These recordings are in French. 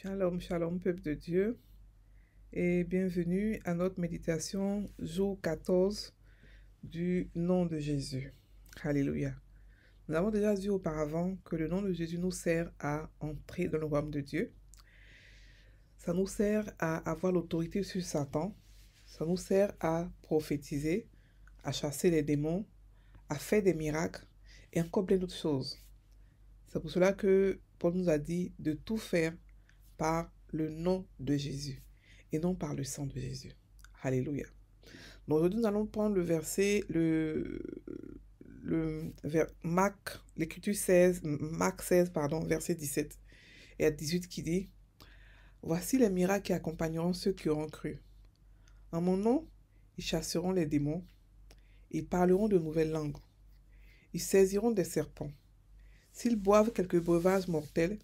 Shalom, shalom, peuple de Dieu, et bienvenue à notre méditation jour 14 du nom de Jésus. Alléluia. Nous avons déjà vu auparavant que le nom de Jésus nous sert à entrer dans le royaume de Dieu. Ça nous sert à avoir l'autorité sur Satan. Ça nous sert à prophétiser, à chasser les démons, à faire des miracles et encore plein d'autres choses. C'est pour cela que Paul nous a dit de tout faire par le nom de Jésus et non par le sang de Jésus. Alléluia. aujourd'hui, nous allons prendre le verset, le, le vers, l'écriture 16, Mac 16, pardon, verset 17 et à 18 qui dit Voici les miracles qui accompagneront ceux qui auront cru. En mon nom, ils chasseront les démons, ils parleront de nouvelles langues, ils saisiront des serpents. S'ils boivent quelques breuvages mortels,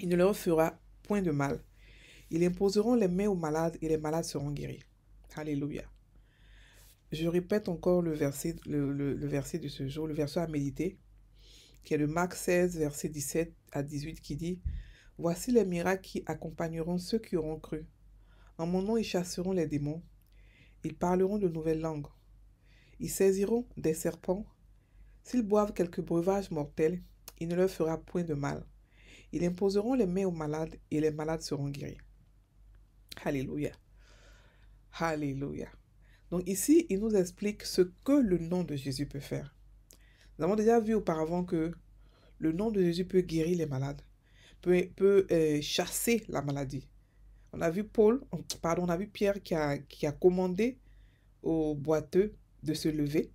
il ne leur fera point de mal. Ils imposeront les mains aux malades et les malades seront guéris. Alléluia. Je répète encore le verset, le, verset de ce jour, le verset à méditer, qui est le Marc 16, verset 17 à 18, qui dit Voici les miracles qui accompagneront ceux qui auront cru. En mon nom, ils chasseront les démons. Ils parleront de nouvelles langues. Ils saisiront des serpents. S'ils boivent quelques breuvages mortels, il ne leur fera point de mal. Ils imposeront les mains aux malades et les malades seront guéris. Alléluia. Alléluia. Donc ici, il nous explique ce que le nom de Jésus peut faire. Nous avons déjà vu auparavant que le nom de Jésus peut guérir les malades, peut, euh, chasser la maladie. On a vu Paul, pardon, on a vu Pierre qui a, qui a commandé au boiteux de se lever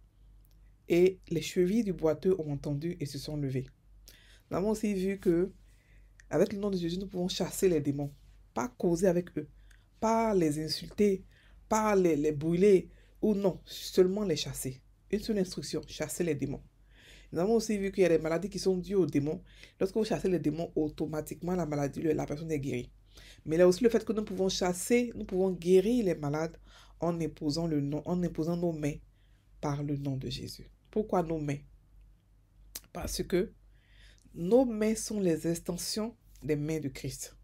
et les chevilles du boiteux ont entendu et se sont levées. Nous avons aussi vu que avec le nom de Jésus, nous pouvons chasser les démons. Pas causer avec eux. Pas les insulter. Pas les, brûler. Ou non, seulement les chasser. Une seule instruction, chasser les démons. Nous avons aussi vu qu'il y a des maladies qui sont dues aux démons. Lorsque vous chassez les démons, automatiquement la maladie, la personne est guérie. Mais là aussi le fait que nous pouvons chasser, nous pouvons guérir les malades en imposant, le nom, en imposant nos mains par le nom de Jésus. Pourquoi nos mains Parce que nos mains sont les extensions des mains de Christ,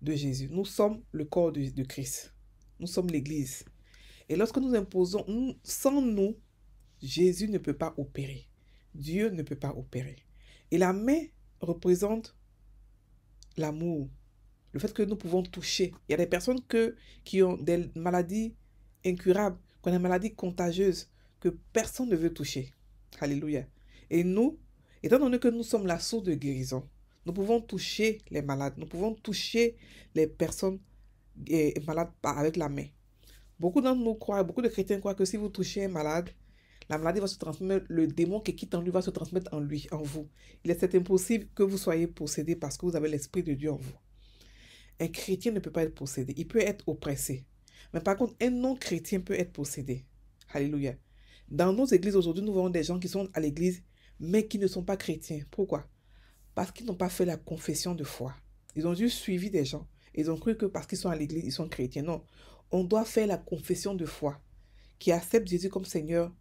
de Jésus. Nous sommes le corps de, Christ. Nous sommes l'Église. Et lorsque nous imposons, sans nous, Jésus ne peut pas opérer. Dieu ne peut pas opérer. Et la main représente l'amour, le fait que nous pouvons toucher. Il y a des personnes que, qui ont des maladies incurables, qui ont des maladies contagieuses que personne ne veut toucher. Alléluia. Et nous, Étant donné que nous sommes la source de guérison, nous pouvons toucher les malades, nous pouvons toucher les personnes eh, malades avec la main. Beaucoup d'entre nous croient, beaucoup de chrétiens croient que si vous touchez un malade, la maladie va se transmettre, le démon qui quitte en lui va se transmettre en lui, en vous. Il est impossible que vous soyez possédé parce que vous avez l'Esprit de Dieu en vous. Un chrétien ne peut pas être possédé, il peut être oppressé. Mais par contre, un non-chrétien peut être possédé. Alléluia. Dans nos églises aujourd'hui, nous voyons des gens qui sont à l'église mais qui ne sont pas chrétiens. Pourquoi Parce qu'ils n'ont pas fait la confession de foi. Ils ont juste suivi des gens. Ils ont cru que parce qu'ils sont à l'église, ils sont chrétiens. Non, on doit faire la confession de foi qui accepte Jésus comme Seigneur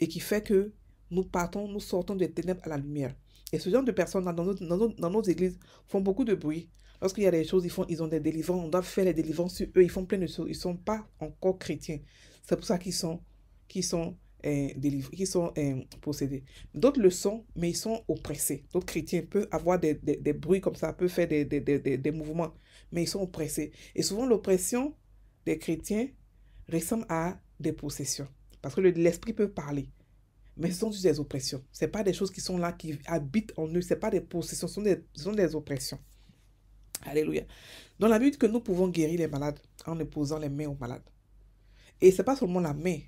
et qui fait que nous partons, nous sortons des ténèbres à la lumière. Et ce genre de personnes dans nos, dans églises font beaucoup de bruit. Lorsqu'il y a des choses, ils font, ils ont des délivrances, on doit faire les délivrances sur eux, ils font plein de choses, ils ne sont pas encore chrétiens. C'est pour ça qu'ils sont, qu'ils sont euh, délivrés, qui sont euh, possédés. D'autres le sont, mais ils sont oppressés. D'autres chrétiens peuvent avoir des, bruits comme ça, peuvent faire des, des, mouvements, mais ils sont oppressés. Et souvent, l'oppression des chrétiens ressemble à des possessions, parce que l'esprit peut parler. Mais ce sont juste des oppressions. Ce pas des choses qui sont là, qui habitent en eux. Ce pas des possessions, ce sont des, des oppressions. Alléluia. Dans la Bible, que nous pouvons guérir les malades en ne posant les mains aux malades. Et ce n'est pas seulement la main,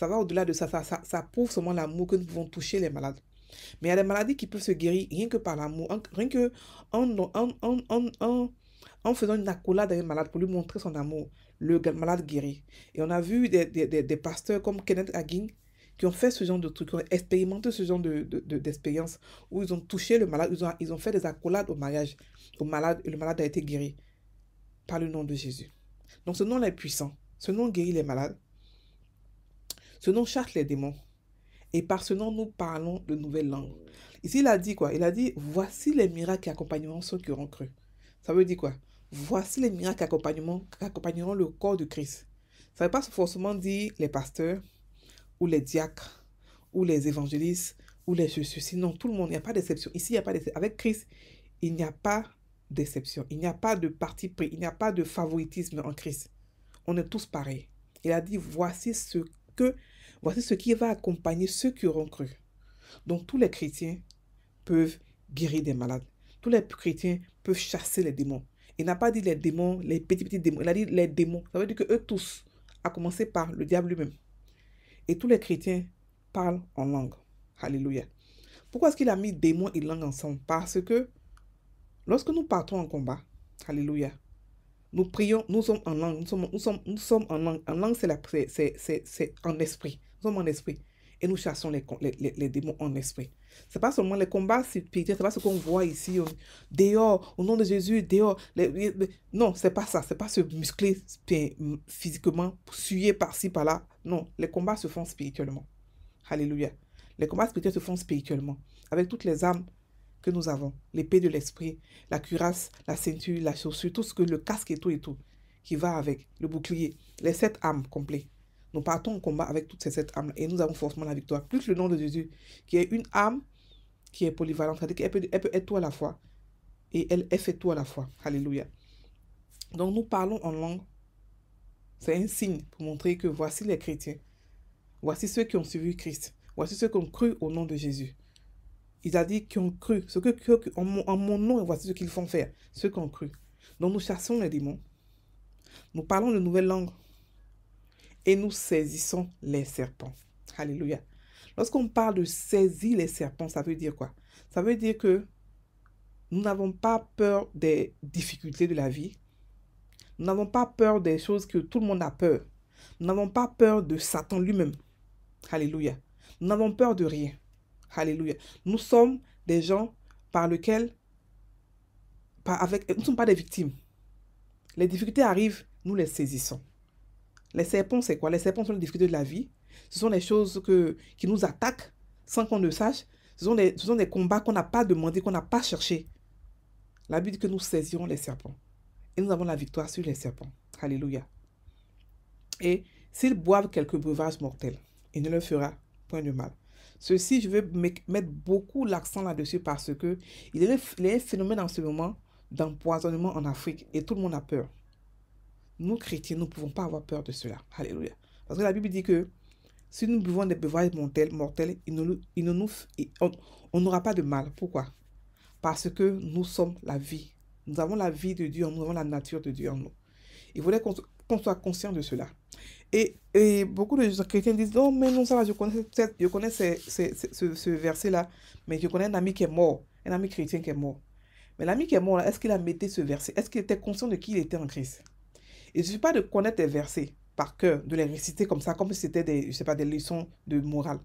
ça va au-delà de ça. Ça, ça, prouve seulement l'amour que nous pouvons toucher les malades. Mais il y a des maladies qui peuvent se guérir rien que par l'amour, rien que en, en, faisant une accolade à un malade pour lui montrer son amour. Le malade guérit. Et on a vu des, pasteurs comme Kenneth Hagin qui ont fait ce genre de truc, qui ont expérimenté ce genre d'expérience, de, où ils ont touché le malade, ils ont, ils ont fait des accolades au mariage, au malade, et le malade a été guéri par le nom de Jésus. Donc ce nom est puissant, ce nom guérit les malades, ce nom chasse les démons. Et par ce nom, nous parlons de nouvelles langues. Ici, il a dit quoi Il a dit, voici les miracles qui accompagneront ceux qui auront cru. Ça veut dire quoi Voici les miracles qui accompagneront, le corps de Christ. Ça ne veut pas forcément dire les pasteurs ou les diacres ou les évangélistes ou les je Sinon, tout le monde, il n'y a pas d'exception. Ici, il n'y a pas d'exception. Avec Christ, il n'y a pas d'exception. Il n'y a pas de parti pris. Il n'y a pas de favoritisme en Christ. On est tous pareils. Il a dit, voici ce que voici ce qui va accompagner ceux qui auront cru. Donc tous les chrétiens peuvent guérir des malades. Tous les chrétiens peuvent chasser les démons. Il n'a pas dit les démons, les petits petits démons. Il a dit les démons. Ça veut dire que eux tous, à commencer par le diable lui-même. Et tous les chrétiens parlent en langue. Alléluia. Pourquoi est-ce qu'il a mis démons et langue ensemble Parce que lorsque nous partons en combat, Alléluia, nous prions, nous sommes en langue, nous sommes, nous sommes, nous sommes en langue. En langue, c'est en esprit. Nous sommes en esprit. Et nous chassons les, les, les, démons en esprit. C'est pas seulement les combats spirituels, n'est pas ce qu'on voit ici. dehors, au nom de Jésus, dehors. Non, non, c'est pas ça. C'est pas se muscler physiquement, suer par-ci, par-là. Non, les combats se font spirituellement. Alléluia. Les combats spirituels se font spirituellement. Avec toutes les âmes, que nous avons, l'épée de l'esprit, la cuirasse, la ceinture, la chaussure, tout ce que le casque et tout et tout, qui va avec, le bouclier, les sept âmes complètes. Nous partons au combat avec toutes ces sept âmes et nous avons forcément la victoire. Plus le nom de Jésus, qui est une âme qui est polyvalente, c'est-à-dire qu'elle peut, être tout à la fois et elle, elle fait tout à la fois. Alléluia. Donc nous parlons en langue. C'est un signe pour montrer que voici les chrétiens. Voici ceux qui ont suivi Christ. Voici ceux qui ont cru au nom de Jésus. Ils a dit qu'ils ont cru, ce que, en, mon, nom, et voici ce qu'ils font faire, ceux qui ont cru. Donc nous chassons les démons, nous parlons de nouvelles langues et nous saisissons les serpents. Alléluia. Lorsqu'on parle de saisir les serpents, ça veut dire quoi Ça veut dire que nous n'avons pas peur des difficultés de la vie. Nous n'avons pas peur des choses que tout le monde a peur. Nous n'avons pas peur de Satan lui-même. Alléluia. Nous n'avons peur de rien. Alléluia. Nous sommes des gens par lesquels, avec, nous ne sommes pas des victimes. Les difficultés arrivent, nous les saisissons. Les serpents, c'est quoi Les serpents sont les difficultés de la vie. Ce sont les choses que, qui nous attaquent sans qu'on ne sache. Ce sont des, des combats qu'on n'a pas demandé, qu'on n'a pas cherché. La Bible dit que nous saisirons les serpents. Et nous avons la victoire sur les serpents. Alléluia. Et s'ils boivent quelques breuvages mortels, il ne leur fera point de mal. Ceci, je vais mettre beaucoup l'accent là-dessus parce que il y a un phénomène en ce moment d'empoisonnement en Afrique et tout le monde a peur. Nous, chrétiens, nous ne pouvons pas avoir peur de cela. Alléluia. Parce que la Bible dit que si nous buvons des beuvages mortels, il nous, on n'aura pas de mal. Pourquoi Parce que nous sommes la vie. Nous avons la vie de Dieu, nous avons la nature de Dieu en nous. Il voulait qu'on soit conscient de cela. Et, et, beaucoup de chrétiens disent, non, mais non, ça va, je connais, je connais ce, ce verset-là, mais je connais un ami qui est mort, un ami chrétien qui est mort. Mais l'ami qui est mort, est-ce qu'il a médité ce verset Est-ce qu'il était conscient de qui il était en Christ Il ne suffit pas de connaître les versets par cœur, de les réciter comme ça, comme si c'était des, je sais pas, des leçons de morale.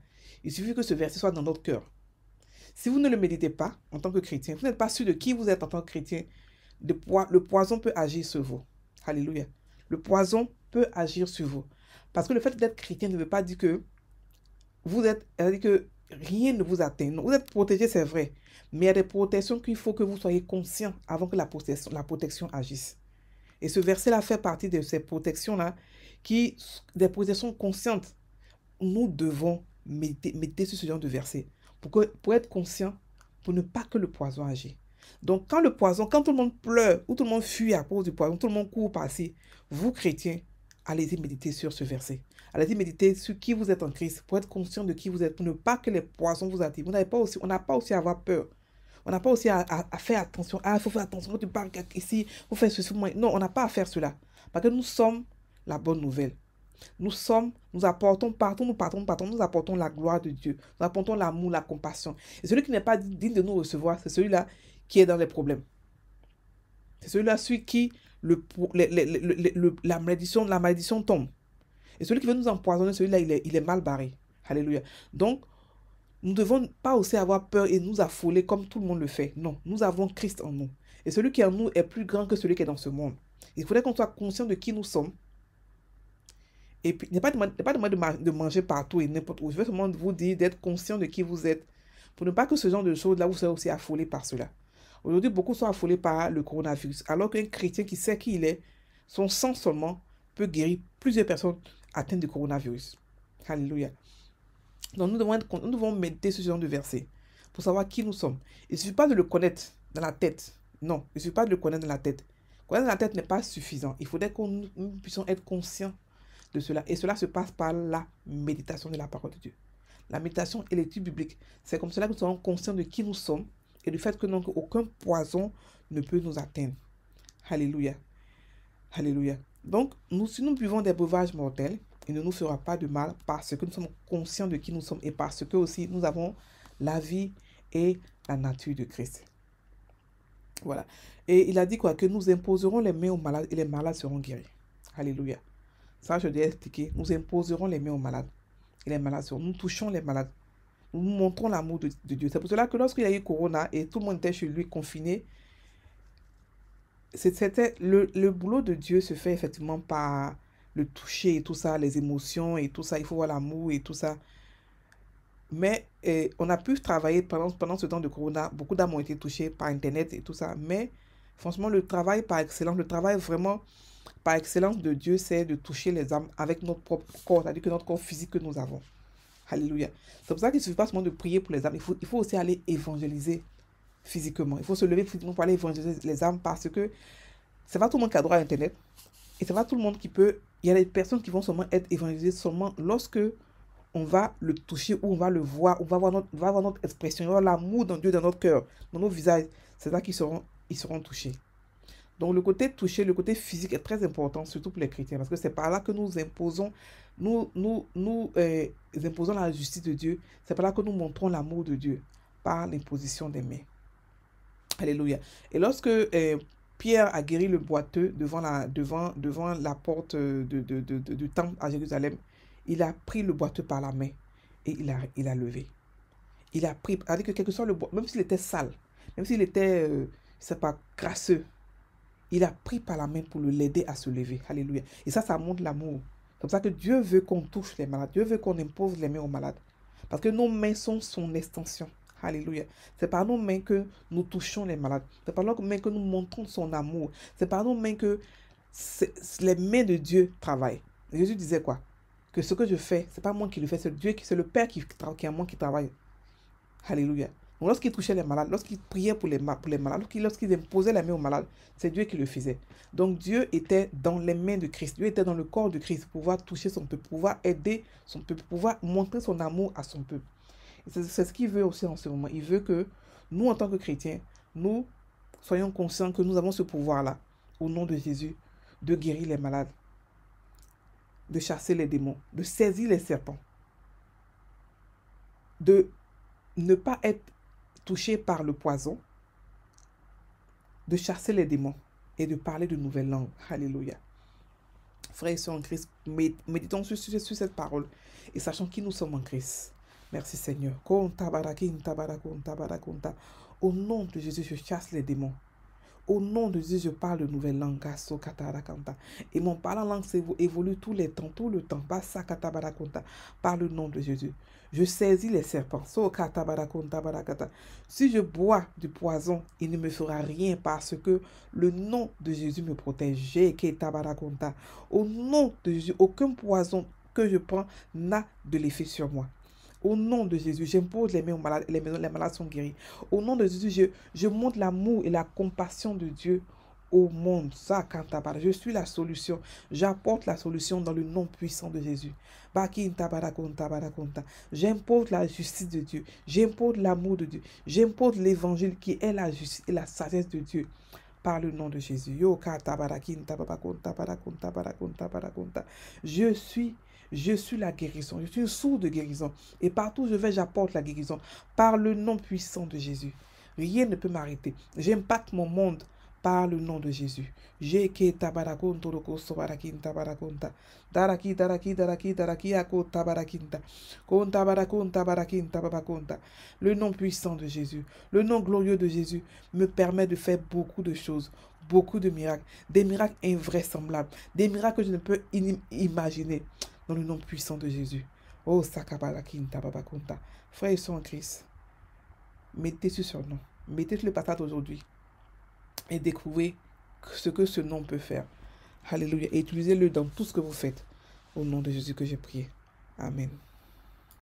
Il suffit que ce verset soit dans notre cœur. Si vous ne le méditez pas en tant que chrétien, vous n'êtes pas sûr de qui vous êtes en tant que chrétien, le poison peut agir sur vous. Alléluia. Le poison peut agir sur vous. Parce que le fait d'être chrétien ne veut pas dire que vous êtes, que rien ne vous atteint. Vous êtes protégé, c'est vrai. Mais il y a des protections qu'il faut que vous soyez conscient avant que la protection, la protection agisse. Et ce verset-là fait partie de ces protections-là, qui, des protections conscientes. Nous devons mettre sur ce genre de verset pour, pour être conscient, pour ne pas que le poison agisse. Donc, quand le poison, quand tout le monde pleure ou tout le monde fuit à cause du poison, tout le monde court passer, vous chrétiens, allez-y méditer sur ce verset. Allez-y méditer sur qui vous êtes en Christ pour être conscient de qui vous êtes, pour ne pas que les poisons vous attirent. Vous pas aussi, on n'a pas aussi à avoir peur. On n'a pas aussi à, faire attention. Ah, il faut faire attention, quand tu parles ici, il faut faire ceci. Non, on n'a pas à faire cela. Parce que nous sommes la bonne nouvelle. Nous sommes, nous apportons partout, nous partons, nous partons, nous apportons la gloire de Dieu. Nous apportons l'amour, la compassion. Et celui qui n'est pas digne de nous recevoir, c'est celui-là qui est dans les problèmes. C'est celui-là sur qui le, la, malédiction, la malédiction tombe. Et celui qui veut nous empoisonner, celui-là, il est, mal barré. Alléluia. Donc, nous ne devons pas aussi avoir peur et nous affoler comme tout le monde le fait. Non, nous avons Christ en nous. Et celui qui est en nous est plus grand que celui qui est dans ce monde. Il faudrait qu'on soit conscient de qui nous sommes. Et puis, n'est pas de pas de, manger partout et n'importe où. Je veux seulement vous dire d'être conscient de qui vous êtes. Pour ne pas que ce genre de choses-là, vous soyez aussi affolé par cela. Aujourd'hui, beaucoup sont affolés par le coronavirus, alors qu'un chrétien qui sait qui il est, son sang seulement peut guérir plusieurs personnes atteintes du coronavirus. Alléluia. Donc nous devons, nous devons méditer ce genre de verset pour savoir qui nous sommes. Il ne suffit pas de le connaître dans la tête. Non, il ne suffit pas de le connaître dans la tête. Connaître dans la tête n'est pas suffisant. Il faudrait que nous puissions être conscients de cela. Et cela se passe par la méditation de la parole de Dieu. La méditation et l'étude biblique. C'est comme cela que nous serons conscients de qui nous sommes et du fait que donc aucun poison ne peut nous atteindre. Alléluia. Alléluia. Donc, nous, si nous buvons des breuvages mortels, il ne nous fera pas de mal parce que nous sommes conscients de qui nous sommes et parce que aussi nous avons la vie et la nature de Christ. Voilà. Et il a dit quoi Que nous imposerons les mains aux malades et les malades seront guéris. Alléluia. Ça, je dois expliquer. Nous imposerons les mains aux malades et les malades seront. Nous touchons les malades montrons l'amour de, Dieu. C'est pour cela que lorsqu'il y a eu Corona et tout le monde était chez lui confiné, c'était le, boulot de Dieu se fait effectivement par le toucher et tout ça, les émotions et tout ça. Il faut voir l'amour et tout ça. Mais eh, on a pu travailler pendant, pendant ce temps de Corona. Beaucoup d'âmes ont été touchées par Internet et tout ça. Mais franchement, le travail par excellence, le travail vraiment par excellence de Dieu, c'est de toucher les âmes avec notre propre corps, c'est-à-dire que notre corps physique que nous avons. Alléluia. C'est pour ça qu'il ne suffit pas seulement de prier pour les âmes, il faut, il faut aussi aller évangéliser physiquement. Il faut se lever physiquement pour aller évangéliser les âmes parce que ce n'est pas tout le monde qui a droit à Internet. Et ce n'est pas tout le monde qui peut. Il y a des personnes qui vont seulement être évangélisées seulement lorsque on va le toucher ou on va le voir, on va avoir notre, va voir notre expression, on va l'amour dans Dieu dans notre cœur, dans nos visages. C'est là qu'ils seront, ils seront touchés. Donc le côté touché, le côté physique est très important, surtout pour les chrétiens, parce que c'est par là que nous imposons, nous, nous, nous euh, imposons la justice de Dieu. C'est par là que nous montrons l'amour de Dieu, par l'imposition des mains. Alléluia. Et lorsque euh, Pierre a guéri le boiteux devant la, devant, devant la porte de, du temple à Jérusalem, il a pris le boiteux par la main et il a, il a levé. Il a pris, avec que quelque soit le boiteux, même s'il était sale, même s'il était, c'est euh, pas, crasseux, il a pris par la main pour l'aider à se lever. Alléluia. Et ça, ça montre l'amour. C'est comme ça que Dieu veut qu'on touche les malades. Dieu veut qu'on impose les mains aux malades. Parce que nos mains sont son extension. Alléluia. C'est par nos mains que nous touchons les malades. C'est par nos mains que nous montrons son amour. C'est par nos mains que les mains de Dieu travaillent. Jésus disait quoi Que ce que je fais, c'est pas moi qui le fais, c'est Dieu, c'est le Père qui, qui, moi qui travaille. Alléluia lorsqu'il touchait les malades, lorsqu'il priait pour les, malades, lorsqu'il imposaient imposait la main aux malades, c'est Dieu qui le faisait. Donc Dieu était dans les mains de Christ, Dieu était dans le corps de Christ pour pouvoir toucher son peuple, pouvoir aider son peuple, pouvoir montrer son amour à son peuple. C'est ce qu'il veut aussi en ce moment. Il veut que nous, en tant que chrétiens, nous soyons conscients que nous avons ce pouvoir-là, au nom de Jésus, de guérir les malades, de chasser les démons, de saisir les serpents, de ne pas être touché par le poison, de chasser les démons et de parler de nouvelles langues. Alléluia. Frères et sœurs en Christ, méditons sur, sur cette parole et sachons qui nous sommes en Christ. Merci Seigneur. Au nom de Jésus, je chasse les démons. Au nom de Dieu, je parle de nouvelles langues. Et mon parlant langue évolue tous les temps, tout le temps. Par le nom de Jésus. Je saisis les serpents. Si je bois du poison, il ne me fera rien parce que le nom de Jésus me protège. Au nom de Jésus, aucun poison que je prends n'a de l'effet sur moi. Au nom de Jésus, j'impose les malades, les, les malades sont guéris. Au nom de Jésus, je, montre l'amour et la compassion de Dieu au monde. Ça, Je suis la solution. J'apporte la solution dans le nom puissant de Jésus. J'impose la justice de Dieu. J'impose l'amour de Dieu. J'impose l'évangile qui est la justice et la sagesse de Dieu par le nom de Jésus. Je suis je suis la guérison. Je suis une source de guérison. Et partout où je vais, j'apporte la guérison. Par le nom puissant de Jésus. Rien ne peut m'arrêter. J'impacte mon monde par le nom de Jésus. Le nom puissant de Jésus, le nom glorieux de Jésus me permet de faire beaucoup de choses, beaucoup de miracles, des miracles invraisemblables, des miracles que je ne peux imaginer dans le nom puissant de Jésus. Oh, Kinta, Babakunta. Frères et sœurs en Christ, mettez ce nom. Mettez le patate aujourd'hui et découvrez ce que ce nom peut faire. Alléluia. Et utilisez-le dans tout ce que vous faites. Au nom de Jésus que j'ai prié. Amen.